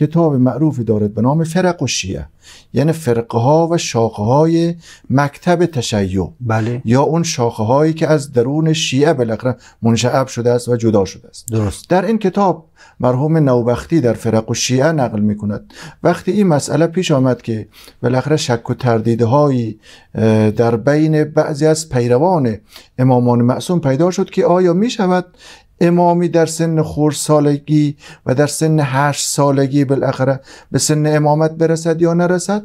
کتاب معروفی دارد به نام فرق یعنی و شیعه یعنی فرقه ها و شاخه های مکتب تشیع بله. یا اون شاخه هایی که از درون شیعه بالاخره منشعب شده است و جدا شده است درست. در این کتاب مرحوم نوبختی در فرق و شیعه نقل می کند وقتی این مسئله پیش آمد که بالاخره شک و تردیدهایی در بین بعضی از پیروان امامان معصوم پیدا شد که آیا می شود امامی در سن سالگی و در سن هشت سالگی بالاخره به سن امامت برسد یا نرسد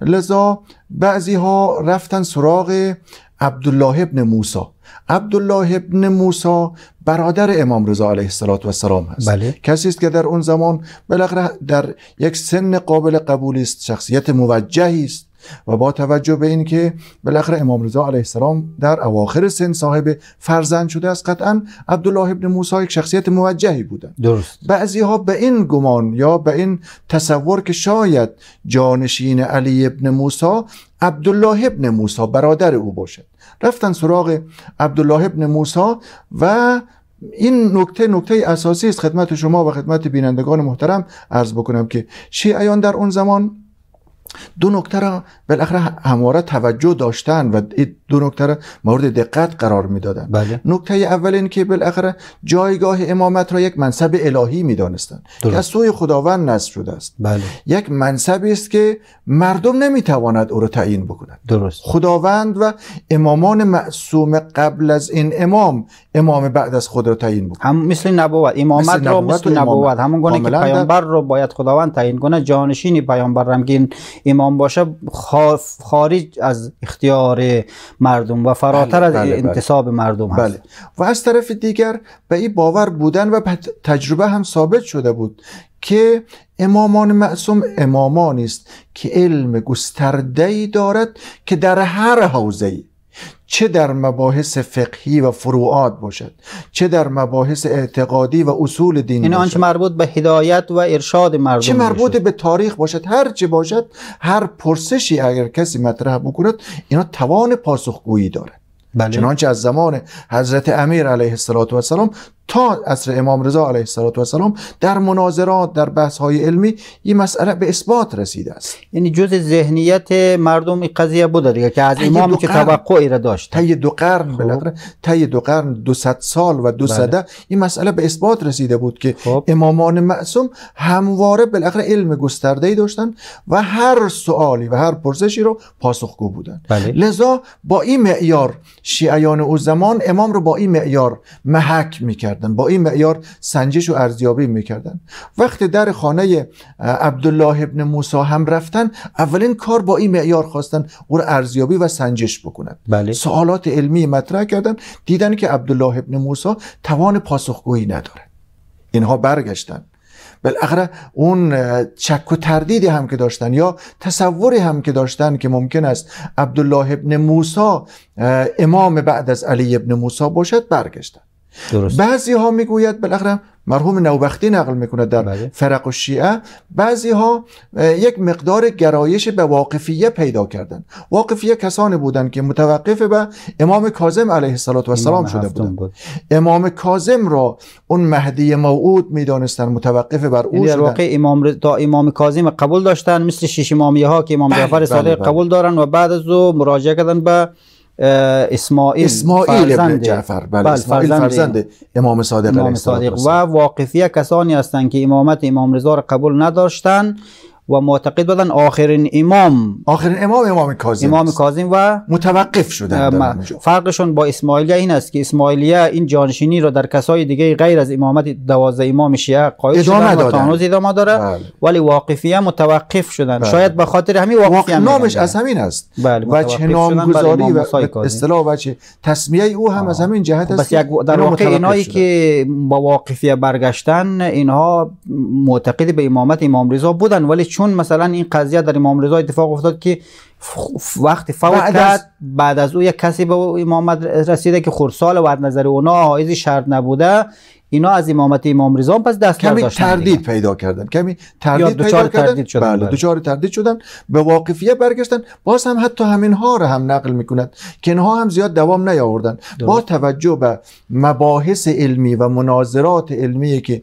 لذا بعضی ها رفتن سراغ عبدالله ابن موسا عبدالله ابن موسا برادر امام رضا علیه السلام هست بله. کسی است که در اون زمان بالاخره در یک سن قابل قبولی است شخصیت موجهی است و با توجه به اینکه بالاخره امام رضا علیه السلام در اواخر سن صاحب فرزند شده است قطعا عبدالله ابن موسی یک شخصیت موجهی بودن درست بعضی ها به این گمان یا به این تصور که شاید جانشین علی ابن موسی عبدالله ابن موسی برادر او باشد رفتن سراغ عبدالله ابن موسی و این نکته نکته اساسی است خدمت شما و خدمت بینندگان محترم ارز بکنم که شیعیان در اون زمان دو نکته را بالاخره همواره توجه داشتن و دو نکته را مورد دقت قرار میدادن بله. نکته اول این که بالاخره جایگاه امامت را یک منصب الهی میدانستند که از سوی خداوند نصب شده است بله. یک منصبی است که مردم نمیتواند او را تعیین بکند درست خداوند و امامان معصوم قبل از این امام امام بعد از خود را تعیین بکند هم مثل نبوت امامت مثل نبوت را مثل نبوت, نبوت. همون گونه که پیامبر رو باید خداوند تعیین کنه جانشین پیامبر را امام باشه خارج از اختیار مردم و فراتر بله، از بله، بله. انتصاب مردم هست بله. و از طرف دیگر به این باور بودن و تجربه هم ثابت شده بود که امامان معصوم امامان است که علم گسترده ای دارد که در هر حوزه ای، چه در مباحث فقهی و فروعات باشد چه در مباحث اعتقادی و اصول دین این یعنی آنچه مربوط به هدایت و ارشاد مردم چه مربوط به تاریخ باشد هر چه باشد هر پرسشی اگر کسی مطرح بکند اینا توان پاسخگویی دارد بله. چنانچه از زمان حضرت امیر علیه السلام تا عصر امام رضا علیه السلام در مناظرات در بحث های علمی این مسئله به اثبات رسیده است یعنی جز ذهنیت مردم این قضیه بود دیگه که از امام که توقعی را داشت طی دو قرن خب. بالاخره طی دو قرن 200 سال و 200 بله. این مسئله به اثبات رسیده بود که خوب. امامان معصوم همواره بالاخره علم گسترده ای داشتن و هر سوالی و هر پرسشی رو پاسخگو بودن بله. لذا با این معیار شیعیان او زمان امام رو با این معیار محک میکرد با این معیار سنجش و ارزیابی میکردن وقتی در خانه عبدالله ابن موسی هم رفتن اولین کار با این معیار خواستن او ارزیابی و سنجش بکنن بله. سوالات علمی مطرح کردن دیدن که عبدالله ابن موسی توان پاسخگویی نداره اینها برگشتن بالاخره اون چک و تردیدی هم که داشتن یا تصوری هم که داشتن که ممکن است عبدالله ابن موسی امام بعد از علی ابن موسا باشد برگشتن درست. بعضی ها میگوید بالاخره مرحوم نوبختی نقل میکنه در بله. فرق و شیعه بعضی ها یک مقدار گرایش به واقفیه پیدا کردن واقفیه کسانی بودند که متوقف به امام کاظم علیه السلام شده بودن بود. امام کاظم را اون مهدی موعود میدانستن متوقف بر او یعنی در واقع امام تا امام کاظم قبول داشتن مثل شش امامیه ها که امام بله، جعفر بله،, بله، قبول دارن و بعد از او مراجعه کردن به اسماعیل اسماعیل ابن جعفر بله, بله، اسماعیل فرزند امام صادق امام صادق و واقفیه کسانی هستند که امامت امام رضا را قبول نداشتند و معتقد بودن آخرین امام آخرین امام امام کاظم امام کاظم و متوقف شدن فرقشون با اسماعیلیه این است که اسماعیلیه این جانشینی را در کسای دیگه غیر از امامت دوازده امام شیعه قائل ادامه شدن و تانوز ادامه داره بله. ولی واقفیه متوقف شدن بله. شاید به خاطر همین واقفیه هم نامش از همین است بله. نام نامگذاری و اصطلاح بچه تسمیه او هم آه. از همین جهت خب است در واقع اینایی که با واقفیه برگشتن اینها معتقد به امامت امام رضا بودن ولی چون مثلا این قضیه در امام رضا اتفاق افتاد که وقتی فوت کرد بعد از او یک کسی به امامت رسیده که خورسال و نظر اونا حائز شرط نبوده اینا از امامت امام رضا پس دست کمی تردید پیدا کردن کمی تردید پیدا کردن تردید شدن بله، بله. دوچار تردید شدن به واقفیه برگشتن باز هم حتی همین ها را هم نقل میکند که اینها هم زیاد دوام نیاوردن با توجه به مباحث علمی و مناظرات علمی که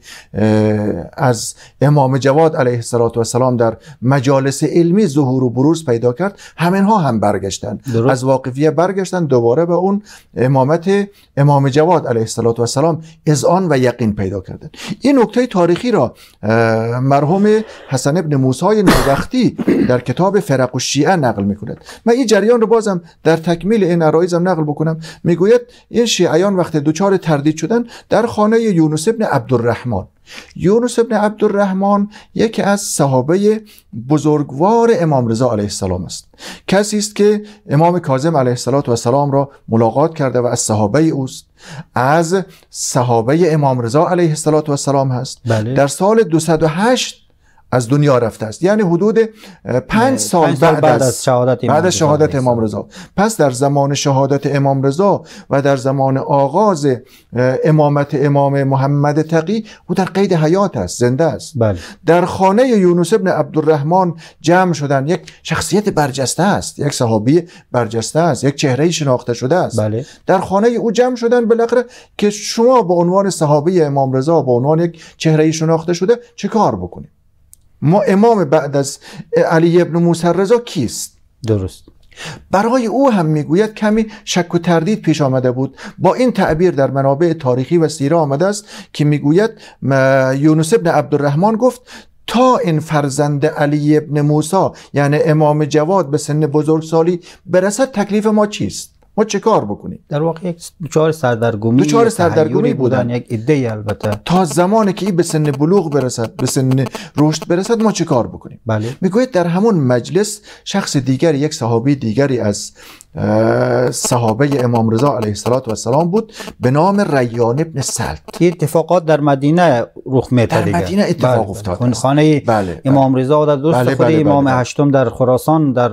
از امام جواد علیه السلام در مجالس علمی ظهور و بروز پیدا کرد ها هم برگشتن از واقفیه برگشتن دوباره به اون امامت امام جواد علیه السلام آن و یقین پیدا کردن این نکته تاریخی را مرحوم حسن ابن موسای نوبختی در کتاب فرق و شیعه نقل میکند من این جریان رو بازم در تکمیل این عرایزم نقل بکنم میگوید این شیعیان وقت دوچار تردید شدن در خانه یونس ابن عبدالرحمن یونس ابن عبدالرحمن یکی از صحابه بزرگوار امام رضا علیه السلام است کسی است که امام کاظم علیه السلام را ملاقات کرده و از صحابه اوست از صحابه امام رضا علیه السلام هست بله. در سال 208 از دنیا رفته است یعنی حدود پنج سال, بعد, بعد, از شهادت امام بعد شهادت امام رضا پس در زمان شهادت امام رضا و در زمان آغاز امامت امام محمد تقی او در قید حیات است زنده است بله. در خانه یونس ابن عبدالرحمن جمع شدن یک شخصیت برجسته است یک صحابی برجسته است یک چهره شناخته شده است بله. در خانه او جمع شدن بالاخره که شما به عنوان صحابی امام رضا به عنوان یک چهره شناخته شده چه کار بکنید ما امام بعد از علی ابن موسی کیست درست برای او هم میگوید کمی شک و تردید پیش آمده بود با این تعبیر در منابع تاریخی و سیره آمده است که میگوید یونس ابن عبدالرحمن گفت تا این فرزند علی ابن موسی یعنی امام جواد به سن بزرگسالی برسد تکلیف ما چیست ما چه کار بکنیم در واقع یک دوچار سردرگمی چهار سردرگمی بودن یک ایده البته تا زمانی که این به سن بلوغ برسد به سن رشد برسد ما چه کار بکنیم بله میگوید در همون مجلس شخص دیگری یک صحابی دیگری از صحابه امام رضا علیه السلام بود به نام ریان ابن سلت که اتفاقات در مدینه رخ می در مدینه اتفاق بله. افتاد اون خانه بله،, بله. امام رضا در دوست بله. خود بله، امام بله، هشتم در خراسان در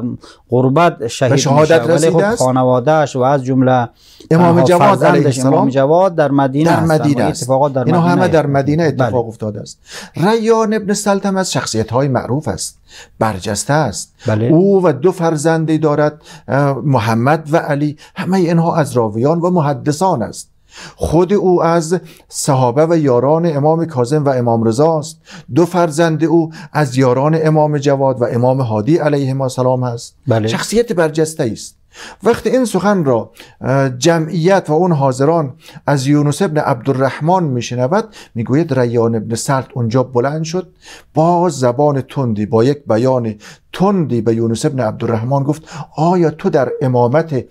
غربت شهید شهادت خب رسیده خانوادهش و از جمله امام جواد علیه السلام جواد در مدینه در مدینه اتفاقات در مدینه همه در مدینه اتفاق افتاده است ریان ابن سلتم هم از شخصیت های معروف است برجسته است بله. او و دو فرزندی دارد محمد و علی همه اینها از راویان و محدثان است خود او از صحابه و یاران امام کازم و امام رضا است دو فرزند او از یاران امام جواد و امام هادی علیه سلام است. بله. شخصیت برجسته است وقتی این سخن را جمعیت و اون حاضران از یونس ابن عبدالرحمن میشنود میگوید ریان ابن سرد اونجا بلند شد باز زبان تندی با یک بیان تندی به یونس ابن عبدالرحمن گفت آیا تو در امامت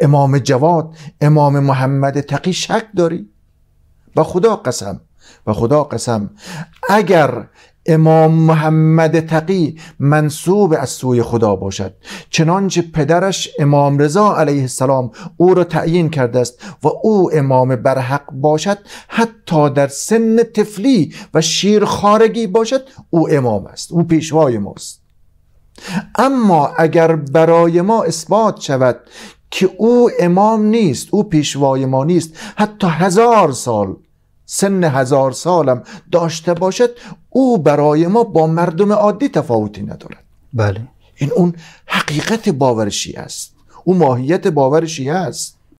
امام جواد امام محمد تقی شک داری؟ و خدا قسم و خدا قسم اگر امام محمد تقی منصوب از سوی خدا باشد چنانچه پدرش امام رضا علیه السلام او را تعیین کرده است و او امام برحق باشد حتی در سن تفلی و شیر خارگی باشد او امام است او پیشوای ماست اما اگر برای ما اثبات شود که او امام نیست او پیشوای ما نیست حتی هزار سال سن هزار سالم داشته باشد او برای ما با مردم عادی تفاوتی ندارد بله این اون حقیقت باورشی است او ماهیت باورشی است